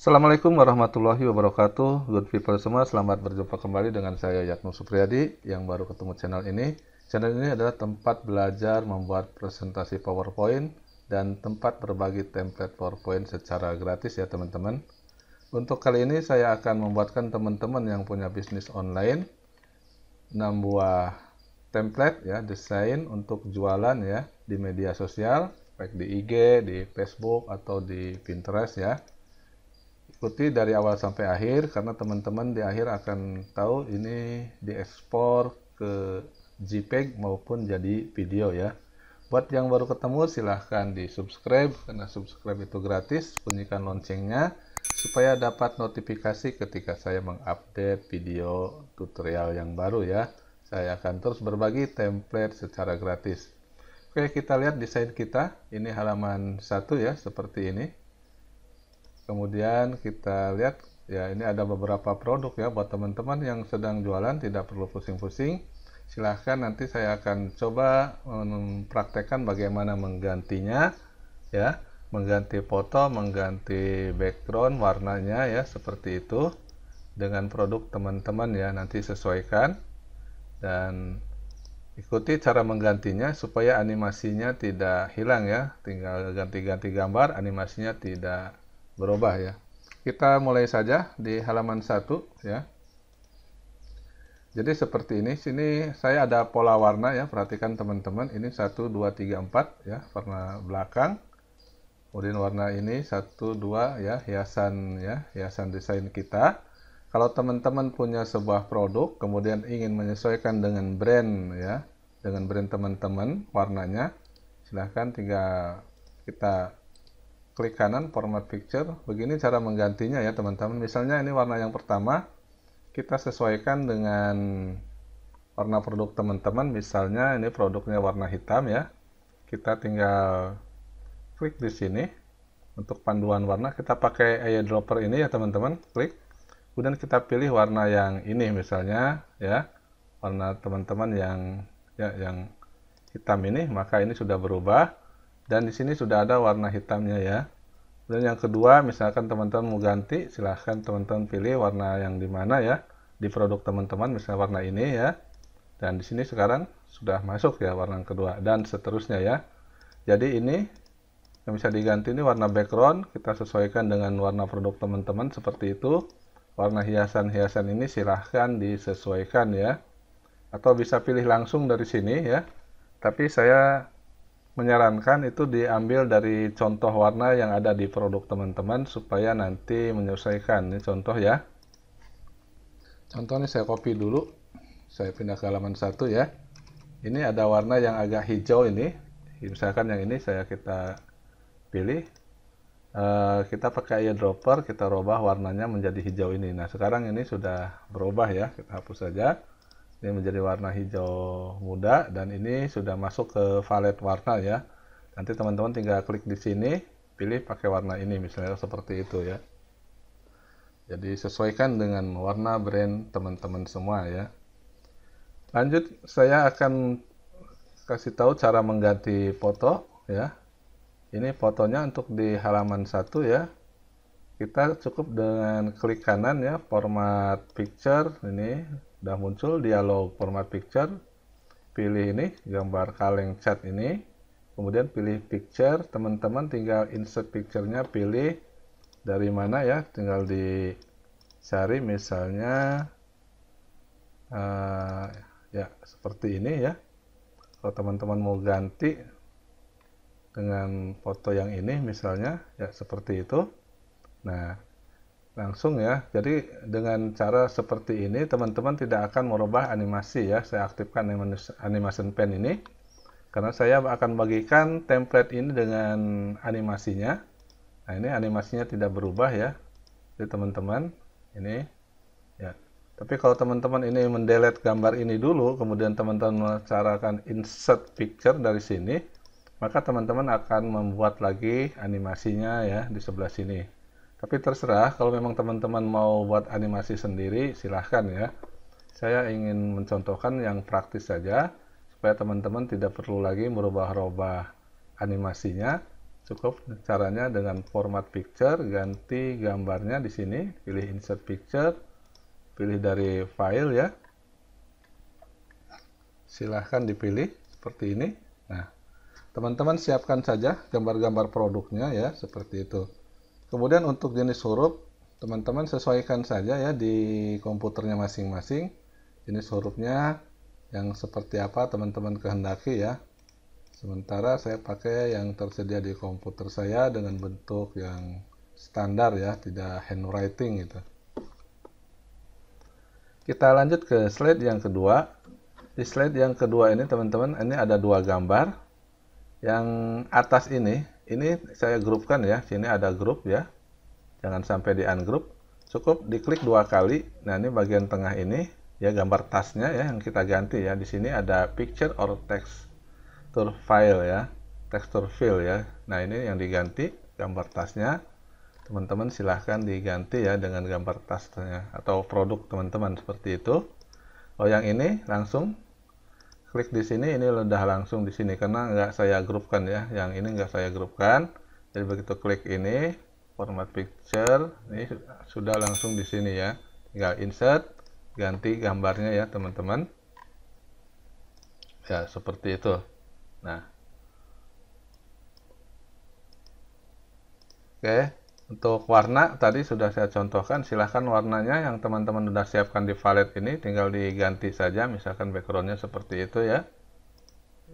Assalamualaikum warahmatullahi wabarakatuh Good people semua, selamat berjumpa kembali dengan saya Yatno Supriyadi yang baru ketemu channel ini Channel ini adalah tempat belajar membuat presentasi powerpoint dan tempat berbagi template powerpoint secara gratis ya teman-teman Untuk kali ini saya akan membuatkan teman-teman yang punya bisnis online 6 buah template ya, desain untuk jualan ya di media sosial baik di IG, di Facebook, atau di Pinterest ya ikuti dari awal sampai akhir karena teman-teman di akhir akan tahu ini diekspor ke JPEG maupun jadi video ya. Buat yang baru ketemu silahkan di subscribe karena subscribe itu gratis, bunyikan loncengnya supaya dapat notifikasi ketika saya mengupdate video tutorial yang baru ya. Saya akan terus berbagi template secara gratis. Oke, kita lihat desain kita. Ini halaman satu ya, seperti ini kemudian kita lihat ya ini ada beberapa produk ya buat teman-teman yang sedang jualan tidak perlu pusing-pusing silahkan nanti saya akan coba mempraktekkan bagaimana menggantinya ya mengganti foto mengganti background warnanya ya seperti itu dengan produk teman-teman ya nanti sesuaikan dan ikuti cara menggantinya supaya animasinya tidak hilang ya tinggal ganti-ganti gambar animasinya tidak berubah ya. Kita mulai saja di halaman 1 ya. Jadi seperti ini, sini saya ada pola warna ya, perhatikan teman-teman, ini 1, 2, 3, 4 ya, warna belakang. Kemudian warna ini 1, 2 ya, hiasan ya, hiasan desain kita. Kalau teman-teman punya sebuah produk, kemudian ingin menyesuaikan dengan brand ya, dengan brand teman-teman warnanya, silahkan tinggal kita klik kanan format picture begini cara menggantinya ya teman-teman misalnya ini warna yang pertama kita sesuaikan dengan warna produk teman-teman misalnya ini produknya warna hitam ya kita tinggal klik di sini untuk panduan warna kita pakai eyedropper ini ya teman-teman klik kemudian kita pilih warna yang ini misalnya ya warna teman-teman yang ya yang hitam ini maka ini sudah berubah dan di sini sudah ada warna hitamnya ya dan yang kedua misalkan teman-teman mau ganti silahkan teman-teman pilih warna yang di mana ya di produk teman-teman misalnya warna ini ya dan di sini sekarang sudah masuk ya warna yang kedua dan seterusnya ya jadi ini yang bisa diganti ini warna background kita sesuaikan dengan warna produk teman-teman seperti itu warna hiasan-hiasan ini silahkan disesuaikan ya atau bisa pilih langsung dari sini ya tapi saya menyarankan itu diambil dari contoh warna yang ada di produk teman-teman supaya nanti menyelesaikan. Ini contoh ya. Contoh ini saya copy dulu. Saya pindah ke halaman satu ya. Ini ada warna yang agak hijau ini. Misalkan yang ini saya kita pilih. e, kita pakai eyedropper, kita rubah warnanya menjadi hijau ini. Nah, sekarang ini sudah berubah ya. Kita hapus saja ini menjadi warna hijau muda dan ini sudah masuk ke valet warna ya nanti teman-teman tinggal klik di sini pilih pakai warna ini misalnya seperti itu ya jadi sesuaikan dengan warna brand teman-teman semua ya lanjut saya akan kasih tahu cara mengganti foto ya ini fotonya untuk di halaman satu ya kita cukup dengan klik kanan ya format picture ini Udah muncul dialog format picture. Pilih ini, gambar kaleng cat ini. Kemudian pilih picture. Teman-teman tinggal insert picture-nya, pilih dari mana ya. Tinggal dicari misalnya, uh, ya seperti ini ya. Kalau teman-teman mau ganti dengan foto yang ini misalnya, ya seperti itu. Nah, langsung ya. Jadi dengan cara seperti ini teman-teman tidak akan merubah animasi ya. Saya aktifkan animation pen ini karena saya akan bagikan template ini dengan animasinya. Nah, ini animasinya tidak berubah ya. Jadi teman-teman ini ya. Tapi kalau teman-teman ini mendelet gambar ini dulu kemudian teman-teman mencarakan insert picture dari sini, maka teman-teman akan membuat lagi animasinya ya di sebelah sini. Tapi terserah kalau memang teman-teman mau buat animasi sendiri silahkan ya. Saya ingin mencontohkan yang praktis saja supaya teman-teman tidak perlu lagi merubah-rubah animasinya. Cukup caranya dengan format picture, ganti gambarnya di sini, pilih insert picture, pilih dari file ya. Silahkan dipilih seperti ini. Nah, teman-teman siapkan saja gambar-gambar produknya ya seperti itu Kemudian untuk jenis huruf, teman-teman sesuaikan saja ya di komputernya masing-masing. Jenis hurufnya yang seperti apa teman-teman kehendaki ya. Sementara saya pakai yang tersedia di komputer saya dengan bentuk yang standar ya, tidak handwriting gitu. Kita lanjut ke slide yang kedua. Di slide yang kedua ini teman-teman, ini ada dua gambar. Yang atas ini ini saya grupkan ya sini ada grup ya jangan sampai di ungroup cukup diklik dua kali nah ini bagian tengah ini ya gambar tasnya ya yang kita ganti ya di sini ada picture or text file ya texture file ya nah ini yang diganti gambar tasnya teman-teman silahkan diganti ya dengan gambar tasnya atau produk teman-teman seperti itu oh yang ini langsung klik di sini ini udah langsung di sini karena nggak saya grupkan ya yang ini nggak saya grupkan jadi begitu klik ini format picture ini sudah langsung di sini ya tinggal insert ganti gambarnya ya teman-teman ya seperti itu nah oke untuk warna tadi sudah saya contohkan, silahkan warnanya yang teman-teman sudah siapkan di valet ini tinggal diganti saja, misalkan backgroundnya seperti itu ya.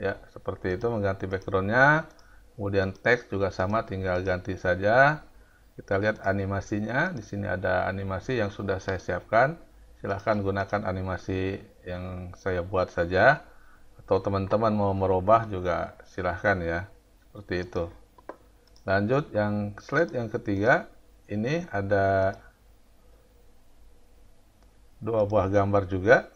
Ya, seperti itu mengganti backgroundnya, kemudian teks juga sama tinggal ganti saja. Kita lihat animasinya, di sini ada animasi yang sudah saya siapkan, silahkan gunakan animasi yang saya buat saja atau teman-teman mau merubah juga silahkan ya seperti itu Lanjut yang slide yang ketiga, ini ada dua buah gambar juga.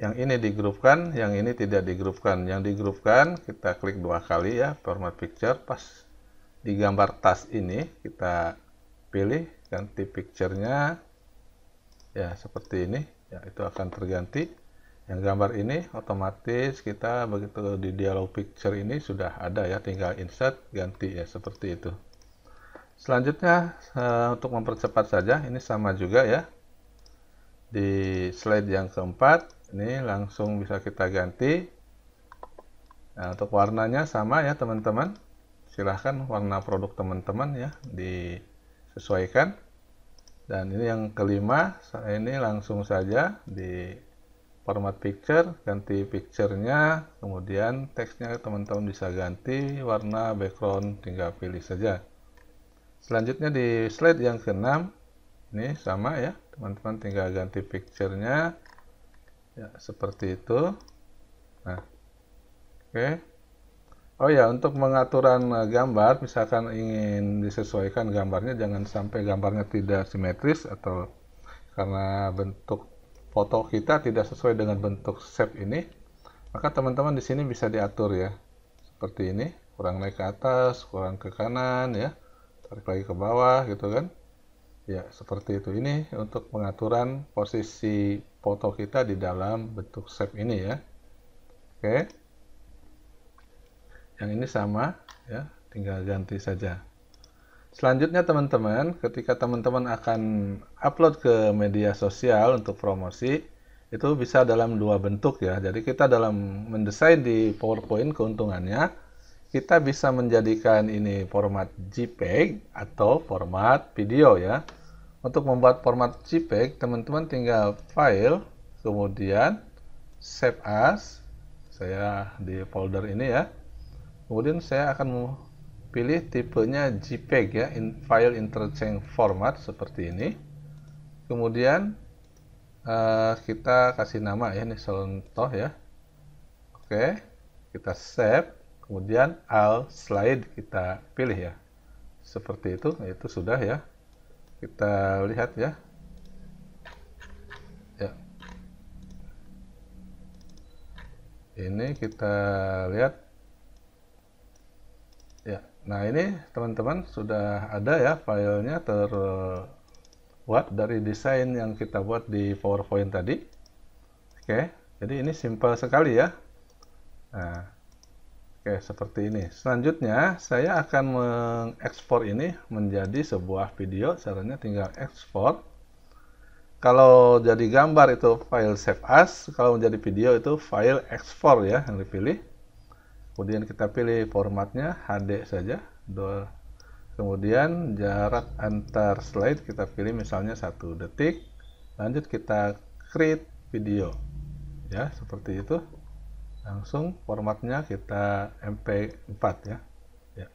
Yang ini digrupkan, yang ini tidak digrupkan. Yang digrupkan kita klik dua kali ya, format picture. Pas di gambar tas ini kita pilih ganti picture-nya ya seperti ini. Ya, itu akan terganti. Yang gambar ini otomatis kita begitu di dialog picture ini sudah ada ya, tinggal insert, ganti ya, seperti itu. Selanjutnya eh, untuk mempercepat saja, ini sama juga ya. Di slide yang keempat, ini langsung bisa kita ganti Nah, untuk warnanya sama ya teman-teman. Silahkan warna produk teman-teman ya disesuaikan. Dan ini yang kelima, ini langsung saja di format picture ganti picturenya kemudian teksnya teman-teman bisa ganti warna background tinggal pilih saja selanjutnya di slide yang keenam ini sama ya teman-teman tinggal ganti picturenya ya seperti itu nah oke okay. oh ya untuk pengaturan eh, gambar misalkan ingin disesuaikan gambarnya jangan sampai gambarnya tidak simetris atau karena bentuk foto kita tidak sesuai dengan bentuk shape ini, maka teman-teman di sini bisa diatur ya. Seperti ini, kurang naik ke atas, kurang ke kanan ya. Tarik lagi ke bawah gitu kan. Ya, seperti itu. Ini untuk pengaturan posisi foto kita di dalam bentuk shape ini ya. Oke. Yang ini sama ya, tinggal ganti saja. Selanjutnya teman-teman, ketika teman-teman akan upload ke media sosial untuk promosi, itu bisa dalam dua bentuk ya. Jadi kita dalam mendesain di PowerPoint keuntungannya, kita bisa menjadikan ini format JPEG atau format video ya. Untuk membuat format JPEG, teman-teman tinggal file, kemudian save as. Saya di folder ini ya. Kemudian saya akan pilih tipenya JPEG ya, in file interchange format seperti ini. Kemudian uh, kita kasih nama ya, ini contoh ya. Oke, kita save, kemudian all slide kita pilih ya. Seperti itu, itu sudah ya. Kita lihat ya. Ya. Ini kita lihat Ya, nah ini teman-teman sudah ada ya filenya terbuat dari desain yang kita buat di PowerPoint tadi. Oke, jadi ini simple sekali ya. Nah, oke seperti ini. Selanjutnya saya akan mengekspor ini menjadi sebuah video. Caranya tinggal ekspor. Kalau jadi gambar itu file save as, kalau menjadi video itu file Export ya yang dipilih kemudian kita pilih formatnya HD saja kemudian jarak antar slide kita pilih misalnya satu detik lanjut kita create video ya seperti itu langsung formatnya kita MP4 ya ya,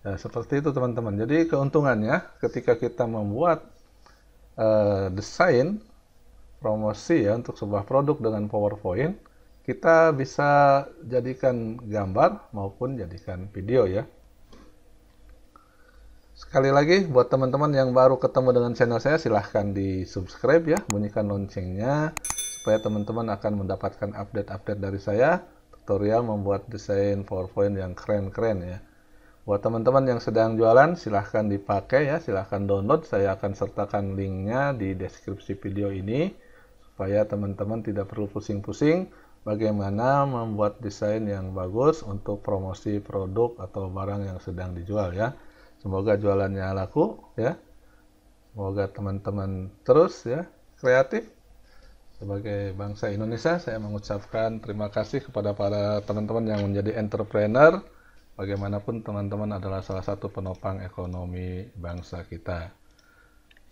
ya seperti itu teman-teman jadi keuntungannya ketika kita membuat uh, desain promosi ya untuk sebuah produk dengan PowerPoint kita bisa jadikan gambar maupun jadikan video ya. Sekali lagi buat teman-teman yang baru ketemu dengan channel saya silahkan di subscribe ya, bunyikan loncengnya supaya teman-teman akan mendapatkan update-update dari saya tutorial membuat desain PowerPoint yang keren-keren ya. Buat teman-teman yang sedang jualan silahkan dipakai ya, silahkan download. Saya akan sertakan linknya di deskripsi video ini supaya teman-teman tidak perlu pusing-pusing bagaimana membuat desain yang bagus untuk promosi produk atau barang yang sedang dijual ya. Semoga jualannya laku ya. Semoga teman-teman terus ya kreatif. Sebagai bangsa Indonesia, saya mengucapkan terima kasih kepada para teman-teman yang menjadi entrepreneur. Bagaimanapun teman-teman adalah salah satu penopang ekonomi bangsa kita.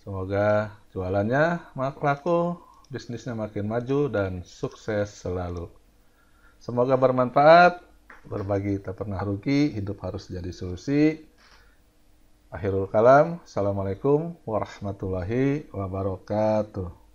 Semoga jualannya laku, bisnisnya makin maju dan sukses selalu. Semoga bermanfaat, berbagi tak pernah rugi, hidup harus jadi solusi. Akhirul kalam, Assalamualaikum warahmatullahi wabarakatuh.